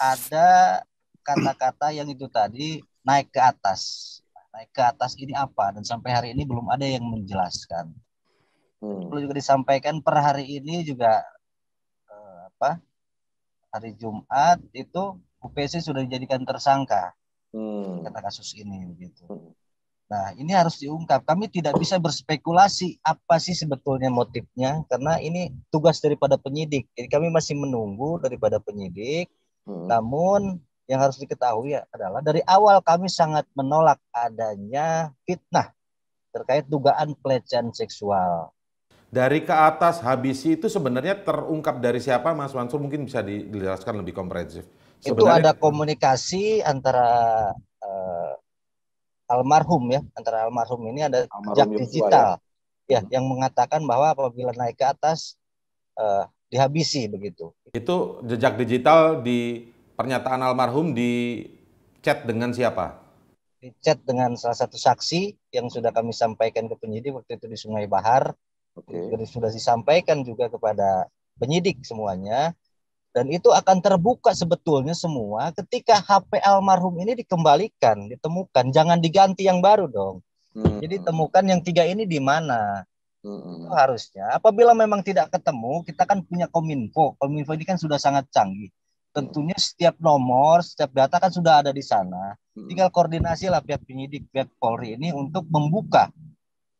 ada kata-kata yang itu tadi naik ke atas. Naik ke atas ini apa? Dan sampai hari ini belum ada yang menjelaskan. Hmm. Perlu juga disampaikan per hari ini juga eh, apa? Hari Jumat itu UPC sudah dijadikan tersangka hmm. karena kasus ini begitu. Hmm. Nah, ini harus diungkap. Kami tidak bisa berspekulasi apa sih sebetulnya motifnya karena ini tugas daripada penyidik. Jadi kami masih menunggu daripada penyidik Hmm. Namun yang harus diketahui adalah dari awal kami sangat menolak adanya fitnah terkait dugaan pelecehan seksual. Dari ke atas Habisi itu sebenarnya terungkap dari siapa Mas Mansur mungkin bisa dijelaskan lebih komprehensif. Sebenarnya... Itu ada komunikasi antara uh, almarhum ya, antara almarhum ini ada almarhum digital. Ya, ya yang mengatakan bahwa apabila naik ke atas uh, dihabisi begitu. Itu jejak digital di pernyataan almarhum di chat dengan siapa? Di chat dengan salah satu saksi yang sudah kami sampaikan ke penyidik waktu itu di Sungai Bahar. Okay. Sudah disampaikan juga kepada penyidik semuanya. Dan itu akan terbuka sebetulnya semua ketika HP almarhum ini dikembalikan, ditemukan. Jangan diganti yang baru dong. Hmm. Jadi temukan yang tiga ini di mana? harusnya. Apabila memang tidak ketemu, kita kan punya kominfo. Kominfo ini kan sudah sangat canggih. Tentunya setiap nomor, setiap data kan sudah ada di sana. Tinggal koordinasi lah pihak penyidik, pihak Polri ini untuk membuka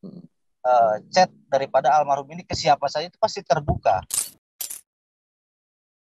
uh, chat daripada almarhum ini ke siapa saja itu pasti terbuka.